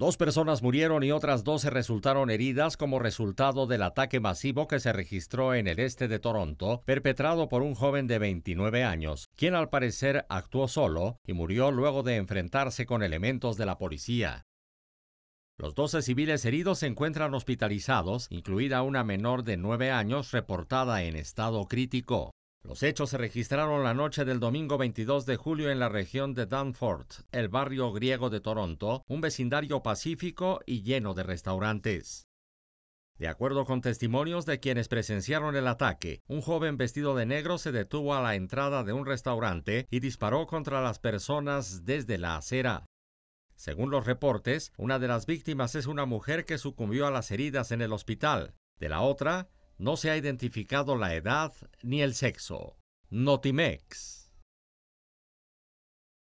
Dos personas murieron y otras 12 resultaron heridas como resultado del ataque masivo que se registró en el este de Toronto, perpetrado por un joven de 29 años, quien al parecer actuó solo y murió luego de enfrentarse con elementos de la policía. Los 12 civiles heridos se encuentran hospitalizados, incluida una menor de 9 años reportada en estado crítico. Los hechos se registraron la noche del domingo 22 de julio en la región de Danforth, el barrio griego de Toronto, un vecindario pacífico y lleno de restaurantes. De acuerdo con testimonios de quienes presenciaron el ataque, un joven vestido de negro se detuvo a la entrada de un restaurante y disparó contra las personas desde la acera. Según los reportes, una de las víctimas es una mujer que sucumbió a las heridas en el hospital. De la otra, no se ha identificado la edad ni el sexo. Notimex.